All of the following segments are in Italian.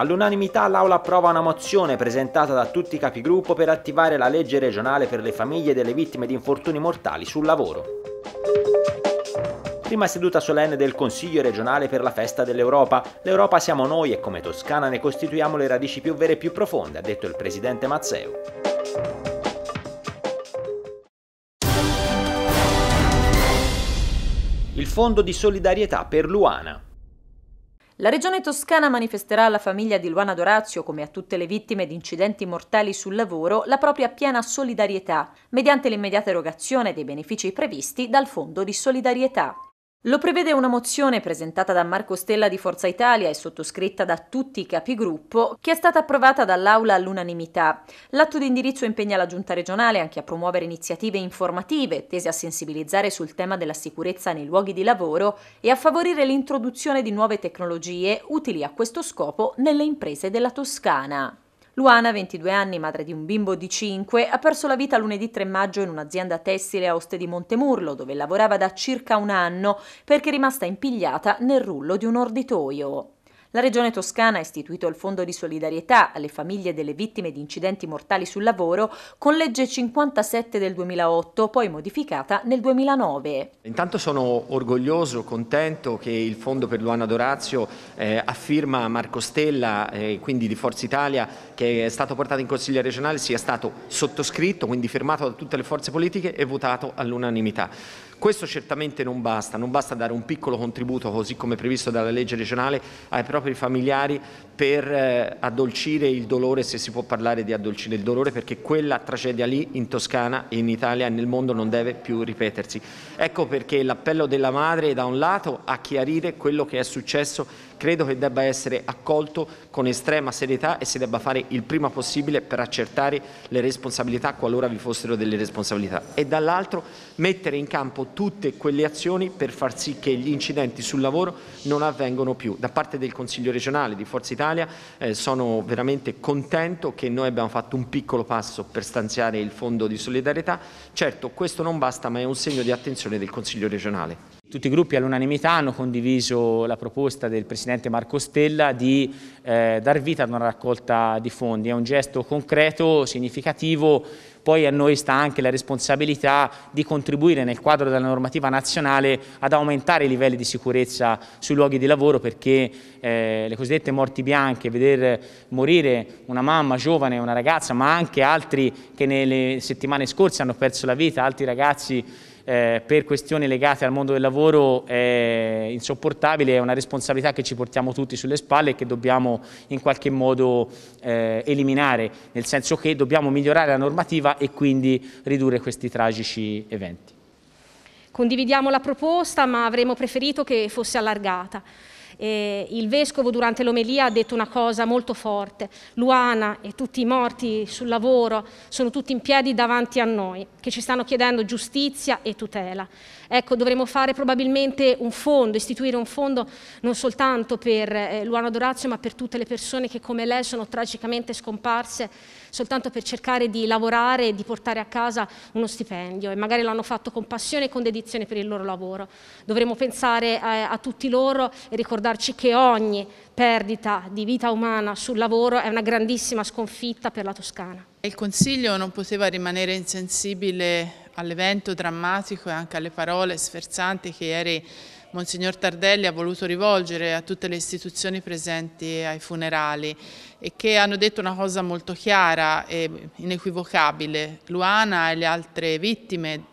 All'unanimità l'Aula approva una mozione presentata da tutti i capigruppo per attivare la legge regionale per le famiglie delle vittime di infortuni mortali sul lavoro. Prima seduta solenne del Consiglio regionale per la festa dell'Europa. L'Europa siamo noi e come Toscana ne costituiamo le radici più vere e più profonde, ha detto il presidente Mazzeo. il Fondo di solidarietà per Luana. La regione toscana manifesterà alla famiglia di Luana Dorazio, come a tutte le vittime di incidenti mortali sul lavoro, la propria piena solidarietà, mediante l'immediata erogazione dei benefici previsti dal Fondo di solidarietà. Lo prevede una mozione presentata da Marco Stella di Forza Italia e sottoscritta da tutti i capigruppo, che è stata approvata dall'Aula all'unanimità. L'atto di indirizzo impegna la Giunta regionale anche a promuovere iniziative informative tese a sensibilizzare sul tema della sicurezza nei luoghi di lavoro e a favorire l'introduzione di nuove tecnologie utili a questo scopo nelle imprese della Toscana. Luana, 22 anni, madre di un bimbo di 5, ha perso la vita lunedì 3 maggio in un'azienda tessile a Oste di Montemurlo, dove lavorava da circa un anno, perché è rimasta impigliata nel rullo di un orditoio. La Regione Toscana ha istituito il Fondo di solidarietà alle famiglie delle vittime di incidenti mortali sul lavoro con legge 57 del 2008, poi modificata nel 2009. Intanto sono orgoglioso, contento che il Fondo per Luana Dorazio eh, affirma Marco Stella, eh, quindi di Forza Italia, che è stato portato in Consiglio regionale, sia stato sottoscritto, quindi firmato da tutte le forze politiche e votato all'unanimità. Questo certamente non basta, non basta dare un piccolo contributo, così come previsto dalla legge regionale, ai propri familiari per eh, addolcire il dolore, se si può parlare di addolcire il dolore, perché quella tragedia lì in Toscana, in Italia e nel mondo non deve più ripetersi. Ecco perché l'appello della madre è da un lato a chiarire quello che è successo credo che debba essere accolto con estrema serietà e si debba fare il prima possibile per accertare le responsabilità qualora vi fossero delle responsabilità e dall'altro mettere in campo tutte quelle azioni per far sì che gli incidenti sul lavoro non avvengano più. Da parte del Consiglio regionale di Forza Italia eh, sono veramente contento che noi abbiamo fatto un piccolo passo per stanziare il fondo di solidarietà. Certo questo non basta ma è un segno di attenzione del Consiglio regionale. Tutti i gruppi all'unanimità hanno condiviso la proposta del Presidente Marco Stella di eh, dar vita ad una raccolta di fondi. È un gesto concreto, significativo, poi a noi sta anche la responsabilità di contribuire nel quadro della normativa nazionale ad aumentare i livelli di sicurezza sui luoghi di lavoro perché eh, le cosiddette morti bianche, vedere morire una mamma giovane, una ragazza, ma anche altri che nelle settimane scorse hanno perso la vita, altri ragazzi eh, per questioni legate al mondo del lavoro è insopportabile, è una responsabilità che ci portiamo tutti sulle spalle e che dobbiamo in qualche modo eh, eliminare, nel senso che dobbiamo migliorare la normativa e quindi ridurre questi tragici eventi. Condividiamo la proposta, ma avremmo preferito che fosse allargata. Eh, il vescovo durante l'omelia ha detto una cosa molto forte. Luana e tutti i morti sul lavoro sono tutti in piedi davanti a noi, che ci stanno chiedendo giustizia e tutela. Ecco, dovremmo fare probabilmente un fondo, istituire un fondo non soltanto per eh, Luana Dorazio, ma per tutte le persone che come lei sono tragicamente scomparse soltanto per cercare di lavorare e di portare a casa uno stipendio e magari l'hanno fatto con passione e con dedizione per il loro lavoro. Dovremmo pensare a, eh, a tutti loro e ricordarci che ogni perdita di vita umana sul lavoro è una grandissima sconfitta per la Toscana. Il Consiglio non poteva rimanere insensibile all'evento drammatico e anche alle parole sferzanti che ieri Monsignor Tardelli ha voluto rivolgere a tutte le istituzioni presenti ai funerali e che hanno detto una cosa molto chiara e inequivocabile. Luana e le altre vittime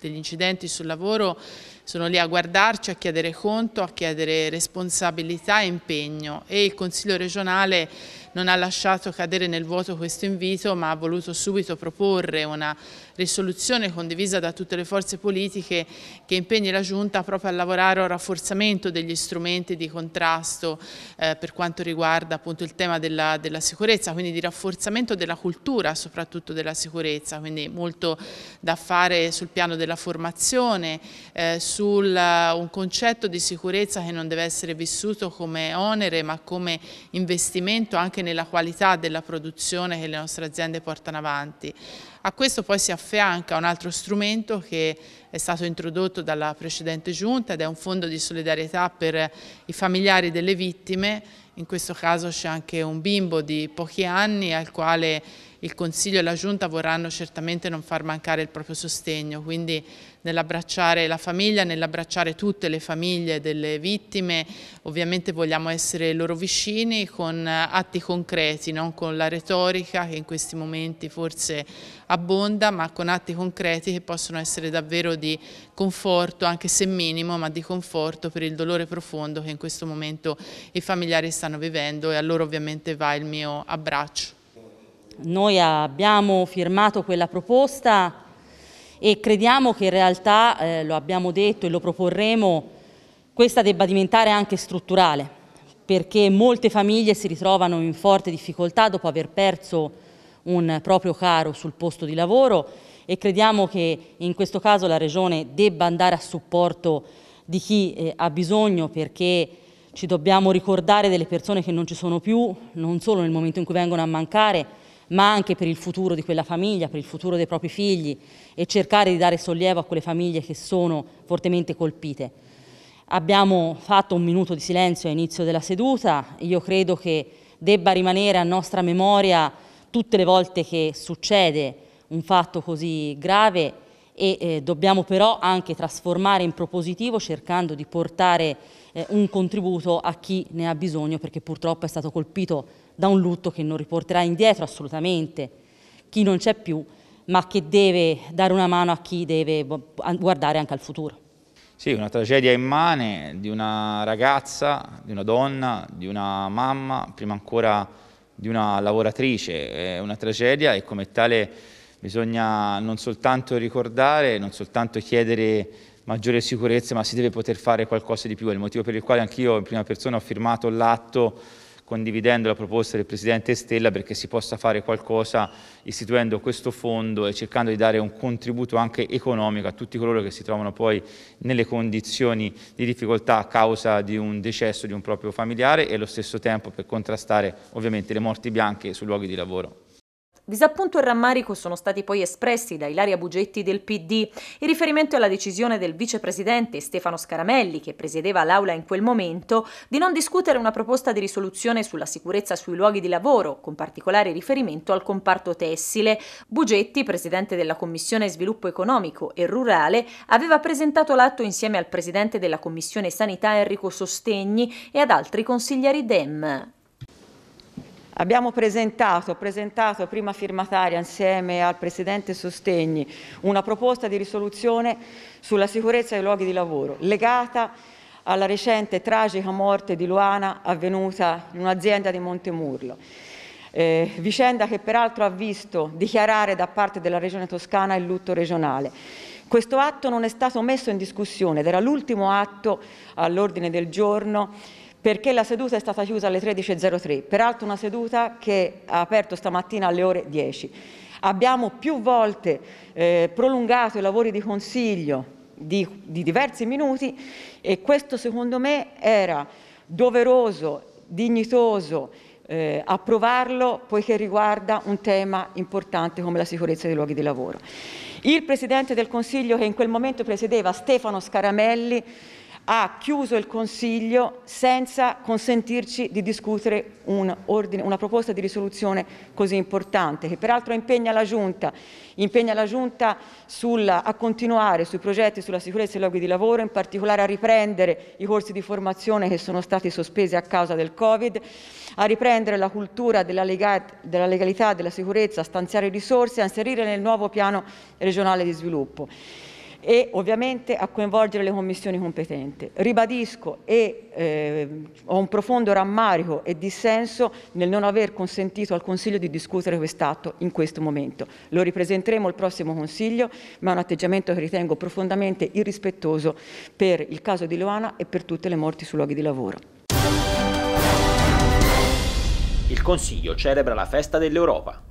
degli incidenti sul lavoro sono lì a guardarci, a chiedere conto, a chiedere responsabilità e impegno e il Consiglio regionale non ha lasciato cadere nel vuoto questo invito ma ha voluto subito proporre una risoluzione condivisa da tutte le forze politiche che impegni la Giunta proprio a lavorare al rafforzamento degli strumenti di contrasto eh, per quanto riguarda appunto il tema della, della, sicurezza, quindi di rafforzamento della cultura soprattutto della sicurezza, quindi molto da fare sul piano della formazione, eh, su eh, un concetto di sicurezza che non deve essere vissuto come onere ma come investimento anche nella qualità della produzione che le nostre aziende portano avanti. A questo poi si affianca un altro strumento che è stato introdotto dalla precedente giunta ed è un fondo di solidarietà per i familiari delle vittime, in questo caso c'è anche un bimbo di pochi anni al quale il Consiglio e la Giunta vorranno certamente non far mancare il proprio sostegno, quindi nell'abbracciare la famiglia, nell'abbracciare tutte le famiglie delle vittime, ovviamente vogliamo essere loro vicini con atti concreti, non con la retorica che in questi momenti forse abbonda, ma con atti concreti che possono essere davvero di conforto, anche se minimo, ma di conforto per il dolore profondo che in questo momento i familiari stanno vivendo e a loro ovviamente va il mio abbraccio. Noi abbiamo firmato quella proposta e crediamo che in realtà, eh, lo abbiamo detto e lo proporremo, questa debba diventare anche strutturale, perché molte famiglie si ritrovano in forte difficoltà dopo aver perso un proprio caro sul posto di lavoro e crediamo che in questo caso la Regione debba andare a supporto di chi eh, ha bisogno perché ci dobbiamo ricordare delle persone che non ci sono più, non solo nel momento in cui vengono a mancare, ma anche per il futuro di quella famiglia, per il futuro dei propri figli e cercare di dare sollievo a quelle famiglie che sono fortemente colpite. Abbiamo fatto un minuto di silenzio all'inizio della seduta, io credo che debba rimanere a nostra memoria tutte le volte che succede un fatto così grave e eh, dobbiamo però anche trasformare in propositivo cercando di portare eh, un contributo a chi ne ha bisogno perché purtroppo è stato colpito da un lutto che non riporterà indietro assolutamente chi non c'è più, ma che deve dare una mano a chi deve boh, guardare anche al futuro. Sì, una tragedia immane di una ragazza, di una donna, di una mamma, prima ancora di una lavoratrice. È una tragedia e come tale bisogna non soltanto ricordare, non soltanto chiedere maggiore sicurezza, ma si deve poter fare qualcosa di più. È il motivo per il quale anch'io in prima persona ho firmato l'atto condividendo la proposta del Presidente Stella perché si possa fare qualcosa istituendo questo fondo e cercando di dare un contributo anche economico a tutti coloro che si trovano poi nelle condizioni di difficoltà a causa di un decesso di un proprio familiare e allo stesso tempo per contrastare ovviamente le morti bianche sui luoghi di lavoro. Disappunto e rammarico sono stati poi espressi da Ilaria Bugetti del PD in riferimento alla decisione del vicepresidente Stefano Scaramelli, che presiedeva l'aula in quel momento, di non discutere una proposta di risoluzione sulla sicurezza sui luoghi di lavoro, con particolare riferimento al comparto tessile. Bugetti, presidente della Commissione Sviluppo Economico e Rurale, aveva presentato l'atto insieme al presidente della Commissione Sanità Enrico Sostegni e ad altri consiglieri DEM. Abbiamo presentato, presentato prima firmataria insieme al Presidente Sostegni una proposta di risoluzione sulla sicurezza dei luoghi di lavoro legata alla recente tragica morte di Luana avvenuta in un'azienda di Montemurlo. Eh, vicenda che peraltro ha visto dichiarare da parte della Regione Toscana il lutto regionale. Questo atto non è stato messo in discussione ed era l'ultimo atto all'ordine del giorno perché la seduta è stata chiusa alle 13.03, peraltro una seduta che ha aperto stamattina alle ore 10. Abbiamo più volte eh, prolungato i lavori di Consiglio di, di diversi minuti e questo secondo me era doveroso, dignitoso, eh, approvarlo poiché riguarda un tema importante come la sicurezza dei luoghi di lavoro. Il Presidente del Consiglio che in quel momento presiedeva, Stefano Scaramelli, ha chiuso il Consiglio senza consentirci di discutere un ordine, una proposta di risoluzione così importante, che peraltro impegna la Giunta, impegna la Giunta sulla, a continuare sui progetti sulla sicurezza dei luoghi di lavoro, in particolare a riprendere i corsi di formazione che sono stati sospesi a causa del Covid, a riprendere la cultura della, lega, della legalità, della sicurezza, a stanziare risorse, a inserire nel nuovo piano regionale di sviluppo e ovviamente a coinvolgere le commissioni competenti. Ribadisco e eh, ho un profondo rammarico e dissenso nel non aver consentito al Consiglio di discutere quest'atto in questo momento. Lo ripresenteremo al prossimo Consiglio, ma è un atteggiamento che ritengo profondamente irrispettoso per il caso di Loana e per tutte le morti sui luoghi di lavoro. Il Consiglio celebra la festa dell'Europa.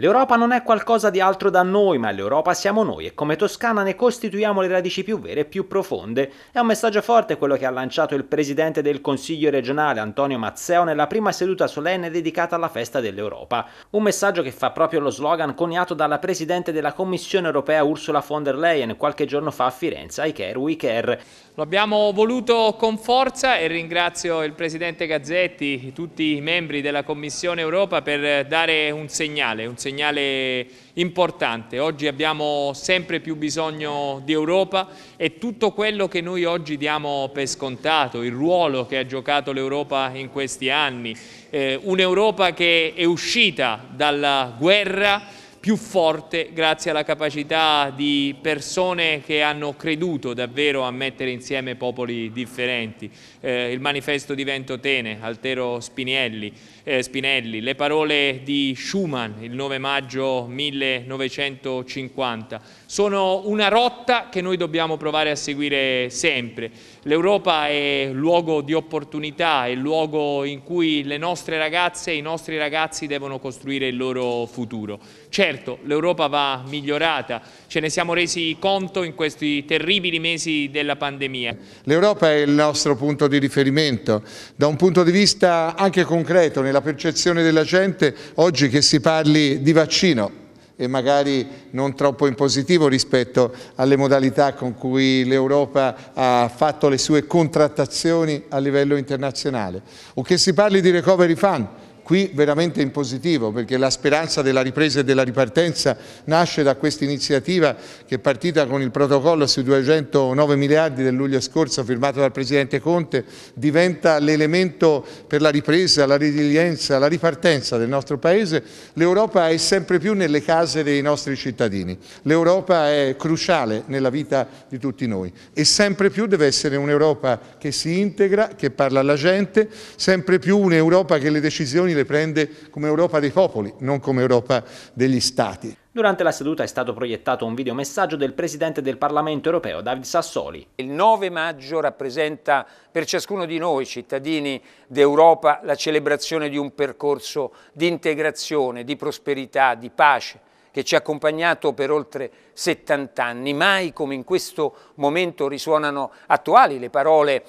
L'Europa non è qualcosa di altro da noi, ma l'Europa siamo noi e come Toscana ne costituiamo le radici più vere e più profonde. È un messaggio forte quello che ha lanciato il presidente del Consiglio regionale Antonio Mazzeo nella prima seduta solenne dedicata alla festa dell'Europa. Un messaggio che fa proprio lo slogan coniato dalla presidente della Commissione europea Ursula von der Leyen qualche giorno fa a Firenze, I care, we care. Lo abbiamo voluto con forza e ringrazio il presidente Gazzetti, tutti i membri della Commissione Europa per dare un segnale, un segnale segnale importante. Oggi abbiamo sempre più bisogno di Europa e tutto quello che noi oggi diamo per scontato, il ruolo che ha giocato l'Europa in questi anni, eh, un'Europa che è uscita dalla guerra più forte grazie alla capacità di persone che hanno creduto davvero a mettere insieme popoli differenti. Eh, il manifesto di Ventotene, Altero Spinelli, eh, Spinelli, le parole di Schumann il 9 maggio 1950. Sono una rotta che noi dobbiamo provare a seguire sempre. L'Europa è luogo di opportunità, è luogo in cui le nostre ragazze e i nostri ragazzi devono costruire il loro futuro. Certo, l'Europa va migliorata, ce ne siamo resi conto in questi terribili mesi della pandemia. L'Europa è il nostro punto di riferimento, da un punto di vista anche concreto nella la percezione della gente oggi che si parli di vaccino e magari non troppo in positivo rispetto alle modalità con cui l'Europa ha fatto le sue contrattazioni a livello internazionale, o che si parli di recovery fund, qui veramente in positivo perché la speranza della ripresa e della ripartenza nasce da questa iniziativa che è partita con il protocollo sui 209 miliardi del luglio scorso firmato dal Presidente Conte, diventa l'elemento per la ripresa, la resilienza, la ripartenza del nostro Paese. L'Europa è sempre più nelle case dei nostri cittadini, l'Europa è cruciale nella vita di tutti noi e sempre più deve essere un'Europa che si integra, che parla alla gente, sempre più un'Europa che le decisioni le prende come Europa dei popoli, non come Europa degli Stati. Durante la seduta è stato proiettato un videomessaggio del Presidente del Parlamento europeo, David Sassoli. Il 9 maggio rappresenta per ciascuno di noi, cittadini d'Europa, la celebrazione di un percorso di integrazione, di prosperità, di pace che ci ha accompagnato per oltre 70 anni. Mai come in questo momento risuonano attuali le parole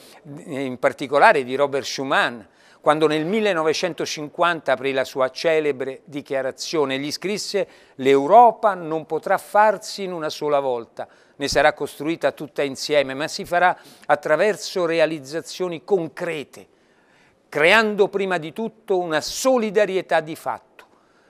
in particolare di Robert Schuman, quando nel 1950 aprì la sua celebre dichiarazione. Gli scrisse «L'Europa non potrà farsi in una sola volta, ne sarà costruita tutta insieme, ma si farà attraverso realizzazioni concrete, creando prima di tutto una solidarietà di fatto».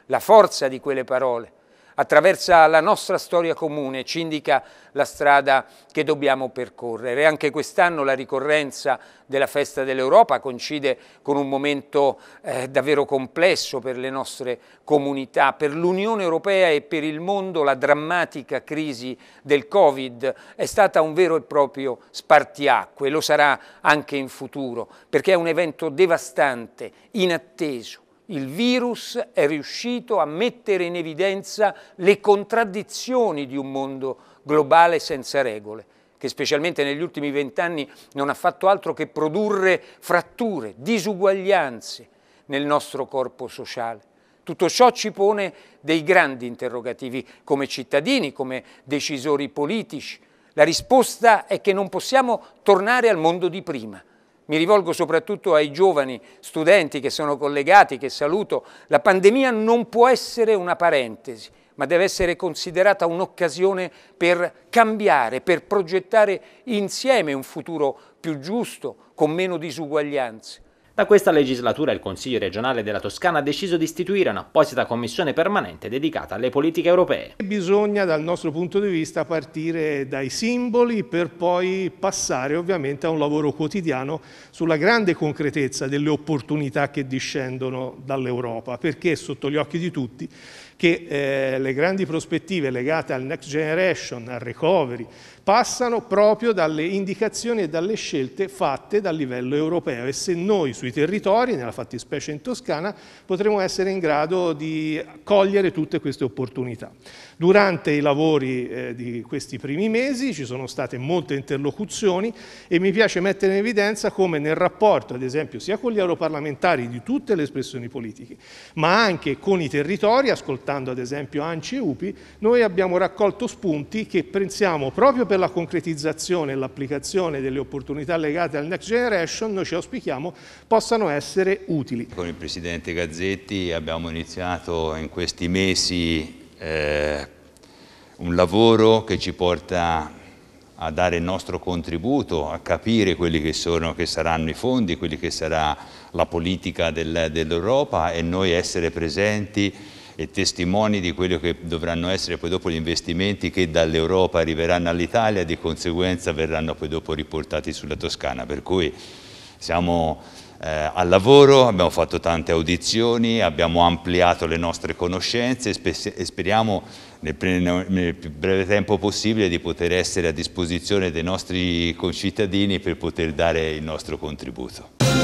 La forza di quelle parole attraversa la nostra storia comune, ci indica la strada che dobbiamo percorrere. Anche quest'anno la ricorrenza della Festa dell'Europa coincide con un momento eh, davvero complesso per le nostre comunità, per l'Unione Europea e per il mondo la drammatica crisi del Covid è stata un vero e proprio spartiacque, lo sarà anche in futuro, perché è un evento devastante, inatteso, il virus è riuscito a mettere in evidenza le contraddizioni di un mondo globale senza regole, che specialmente negli ultimi vent'anni non ha fatto altro che produrre fratture, disuguaglianze nel nostro corpo sociale. Tutto ciò ci pone dei grandi interrogativi come cittadini, come decisori politici. La risposta è che non possiamo tornare al mondo di prima, mi rivolgo soprattutto ai giovani studenti che sono collegati, che saluto, la pandemia non può essere una parentesi, ma deve essere considerata un'occasione per cambiare, per progettare insieme un futuro più giusto, con meno disuguaglianze. Da questa legislatura il Consiglio regionale della Toscana ha deciso di istituire un'apposita commissione permanente dedicata alle politiche europee. Bisogna dal nostro punto di vista partire dai simboli per poi passare ovviamente a un lavoro quotidiano sulla grande concretezza delle opportunità che discendono dall'Europa, perché sotto gli occhi di tutti che eh, le grandi prospettive legate al next generation, al recovery, passano proprio dalle indicazioni e dalle scelte fatte dal livello europeo e se noi sui territori, nella fattispecie in Toscana, potremo essere in grado di cogliere tutte queste opportunità. Durante i lavori eh, di questi primi mesi ci sono state molte interlocuzioni e mi piace mettere in evidenza come nel rapporto, ad esempio, sia con gli europarlamentari di tutte le espressioni politiche, ma anche con i territori, ascoltando portando ad esempio ANCI e UPI, noi abbiamo raccolto spunti che pensiamo proprio per la concretizzazione e l'applicazione delle opportunità legate al Next Generation, noi ci auspichiamo, possano essere utili. Con il Presidente Gazzetti abbiamo iniziato in questi mesi eh, un lavoro che ci porta a dare il nostro contributo, a capire quelli che, sono, che saranno i fondi, quelli che sarà la politica del, dell'Europa e noi essere presenti e testimoni di quello che dovranno essere poi dopo gli investimenti che dall'Europa arriveranno all'Italia e di conseguenza verranno poi dopo riportati sulla Toscana. Per cui siamo eh, al lavoro, abbiamo fatto tante audizioni, abbiamo ampliato le nostre conoscenze e speriamo nel, nel, più breve tempo possibile di poter essere a disposizione dei nostri concittadini per poter dare il nostro contributo.